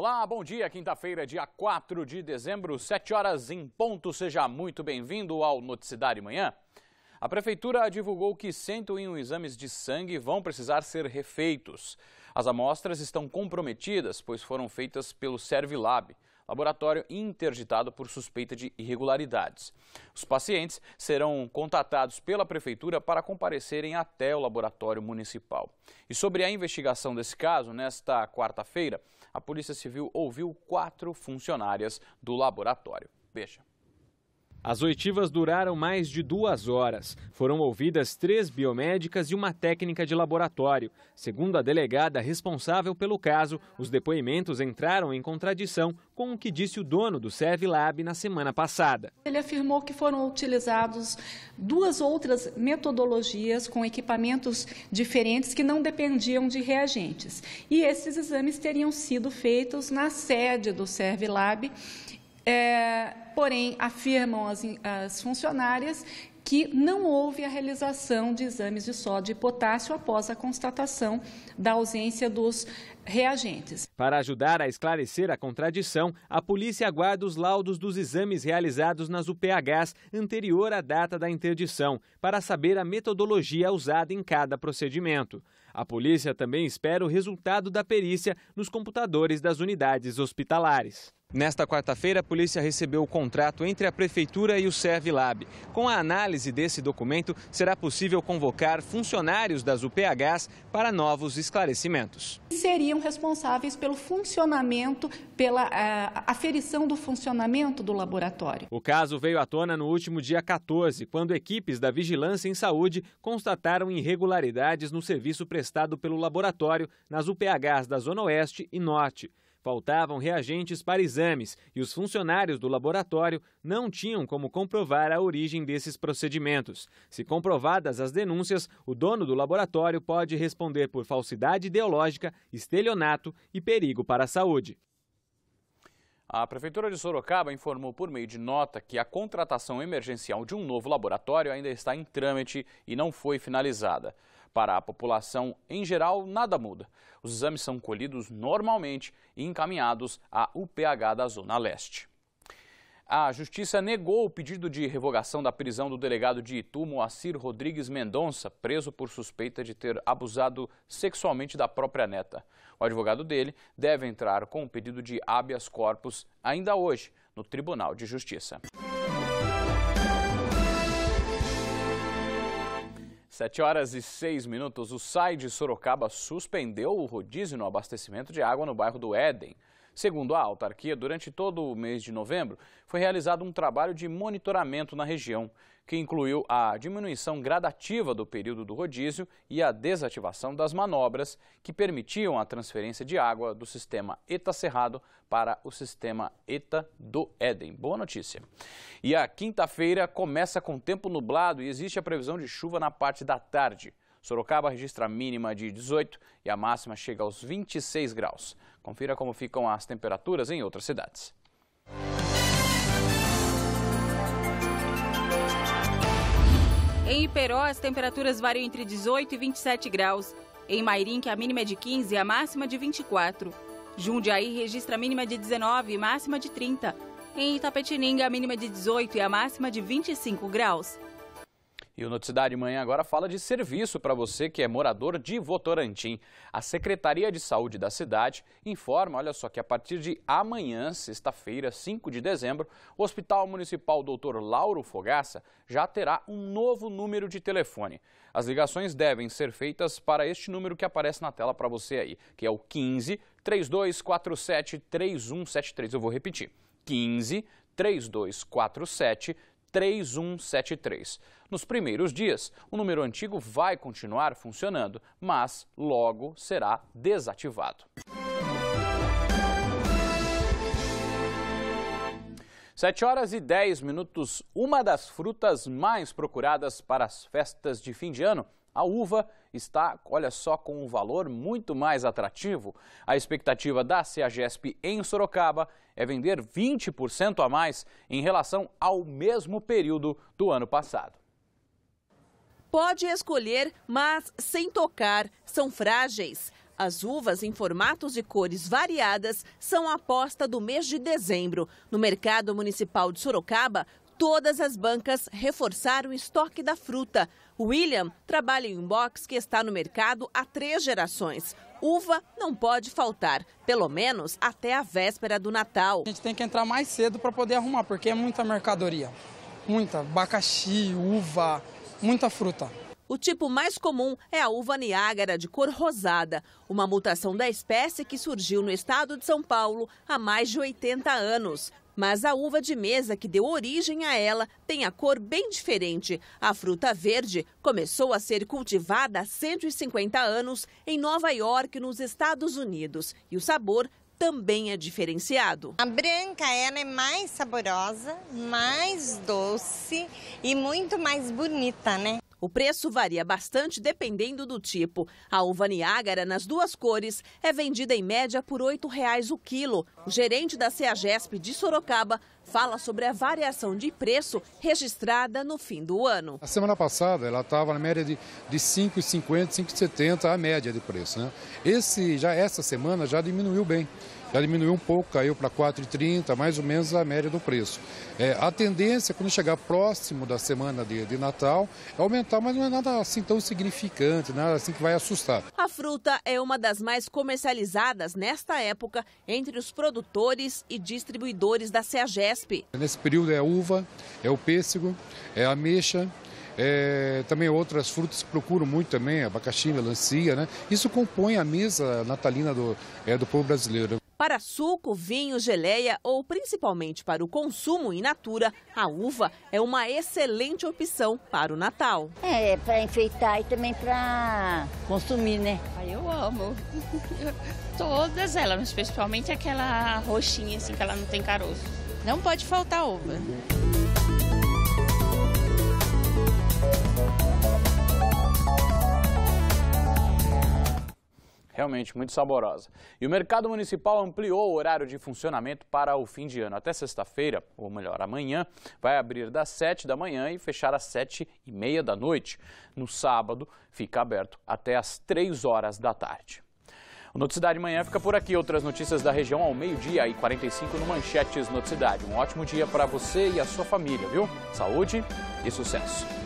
Olá, bom dia. Quinta-feira, dia 4 de dezembro, 7 horas em ponto. Seja muito bem-vindo ao Noticidade Manhã. A Prefeitura divulgou que 101 exames de sangue vão precisar ser refeitos. As amostras estão comprometidas, pois foram feitas pelo Servilab, laboratório interditado por suspeita de irregularidades. Os pacientes serão contatados pela Prefeitura para comparecerem até o laboratório municipal. E sobre a investigação desse caso, nesta quarta-feira, a Polícia Civil ouviu quatro funcionárias do laboratório. Veja. As oitivas duraram mais de duas horas. Foram ouvidas três biomédicas e uma técnica de laboratório. Segundo a delegada responsável pelo caso, os depoimentos entraram em contradição com o que disse o dono do Servilab na semana passada. Ele afirmou que foram utilizados duas outras metodologias com equipamentos diferentes que não dependiam de reagentes. E esses exames teriam sido feitos na sede do Servilab é, porém, afirmam as, as funcionárias que não houve a realização de exames de sódio e potássio após a constatação da ausência dos reagentes. Para ajudar a esclarecer a contradição, a polícia aguarda os laudos dos exames realizados nas UPHs anterior à data da interdição, para saber a metodologia usada em cada procedimento. A polícia também espera o resultado da perícia nos computadores das unidades hospitalares. Nesta quarta-feira, a polícia recebeu o contrato entre a Prefeitura e o Servilab. Com a análise desse documento, será possível convocar funcionários das UPHs para novos esclarecimentos. Seriam responsáveis pelo funcionamento, pela eh, aferição do funcionamento do laboratório. O caso veio à tona no último dia 14, quando equipes da Vigilância em Saúde constataram irregularidades no serviço prestado pelo laboratório nas UPHs da Zona Oeste e Norte. Faltavam reagentes para exames e os funcionários do laboratório não tinham como comprovar a origem desses procedimentos. Se comprovadas as denúncias, o dono do laboratório pode responder por falsidade ideológica, estelionato e perigo para a saúde. A Prefeitura de Sorocaba informou por meio de nota que a contratação emergencial de um novo laboratório ainda está em trâmite e não foi finalizada. Para a população em geral, nada muda. Os exames são colhidos normalmente e encaminhados à UPH da Zona Leste. A justiça negou o pedido de revogação da prisão do delegado de Itu, Moacir Rodrigues Mendonça, preso por suspeita de ter abusado sexualmente da própria neta. O advogado dele deve entrar com um pedido de habeas corpus ainda hoje no Tribunal de Justiça. 7 horas e 6 minutos, o SAI de Sorocaba suspendeu o rodízio no abastecimento de água no bairro do Éden. Segundo a autarquia, durante todo o mês de novembro foi realizado um trabalho de monitoramento na região, que incluiu a diminuição gradativa do período do rodízio e a desativação das manobras que permitiam a transferência de água do sistema ETA Cerrado para o sistema ETA do Éden. Boa notícia. E a quinta-feira começa com tempo nublado e existe a previsão de chuva na parte da tarde. Sorocaba registra a mínima de 18 e a máxima chega aos 26 graus. Confira como ficam as temperaturas em outras cidades. Em Iperó, as temperaturas variam entre 18 e 27 graus. Em Mairim, que a mínima é de 15 e a máxima de 24. Jundiaí registra a mínima de 19 e máxima de 30. Em Itapetininga, a mínima de 18 e a máxima de 25 graus. E o Noticidade Manhã agora fala de serviço para você que é morador de Votorantim. A Secretaria de Saúde da cidade informa, olha só, que a partir de amanhã, sexta-feira, 5 de dezembro, o Hospital Municipal Dr. Lauro Fogaça já terá um novo número de telefone. As ligações devem ser feitas para este número que aparece na tela para você aí, que é o 15 3247 3173. Eu vou repetir. 15 3247 3173. Nos primeiros dias, o número antigo vai continuar funcionando, mas logo será desativado. Sete horas e dez minutos, uma das frutas mais procuradas para as festas de fim de ano, a uva está, olha só, com um valor muito mais atrativo. A expectativa da CEAGESP em Sorocaba é vender 20% a mais em relação ao mesmo período do ano passado. Pode escolher, mas sem tocar, são frágeis. As uvas em formatos e cores variadas são a aposta do mês de dezembro. No mercado municipal de Sorocaba, Todas as bancas reforçaram o estoque da fruta. William trabalha em um box que está no mercado há três gerações. Uva não pode faltar, pelo menos até a véspera do Natal. A gente tem que entrar mais cedo para poder arrumar, porque é muita mercadoria. Muita, abacaxi, uva, muita fruta. O tipo mais comum é a uva niágara de cor rosada, uma mutação da espécie que surgiu no estado de São Paulo há mais de 80 anos. Mas a uva de mesa que deu origem a ela tem a cor bem diferente. A fruta verde começou a ser cultivada há 150 anos em Nova York, nos Estados Unidos, e o sabor também é diferenciado. A branca ela é mais saborosa, mais doce e muito mais bonita, né? O preço varia bastante dependendo do tipo. A uva Niágara, nas duas cores, é vendida em média por R$ 8,00 o quilo. O gerente da CEAGESP de Sorocaba fala sobre a variação de preço registrada no fim do ano. A semana passada ela estava na média de, de 5,50, 5,70 a média de preço. Né? Esse, já essa semana já diminuiu bem já diminuiu um pouco, caiu para 4,30, mais ou menos a média do preço. É, a tendência, quando chegar próximo da semana de, de Natal, é aumentar, mas não é nada assim tão significante, nada assim que vai assustar. A fruta é uma das mais comercializadas nesta época entre os produtores e distribuidores da CEAGESP. Nesse período é a uva, é o pêssego, é a ameixa, é, também outras frutas procuram muito também, abacaxi, melancia, né? Isso compõe a mesa natalina do, é, do povo brasileiro. Para suco, vinho, geleia ou principalmente para o consumo in natura, a uva é uma excelente opção para o Natal. É, para enfeitar e também para consumir, né? Eu amo. Todas elas, mas principalmente aquela roxinha assim que ela não tem caroço. Não pode faltar uva. realmente muito saborosa. E o mercado municipal ampliou o horário de funcionamento para o fim de ano. Até sexta-feira, ou melhor, amanhã, vai abrir das 7 da manhã e fechar às 7 e meia da noite. No sábado, fica aberto até às 3 horas da tarde. O Noticidade Manhã fica por aqui. Outras notícias da região ao meio-dia e 45 no Manchetes Noticidade. Um ótimo dia para você e a sua família, viu? Saúde e sucesso!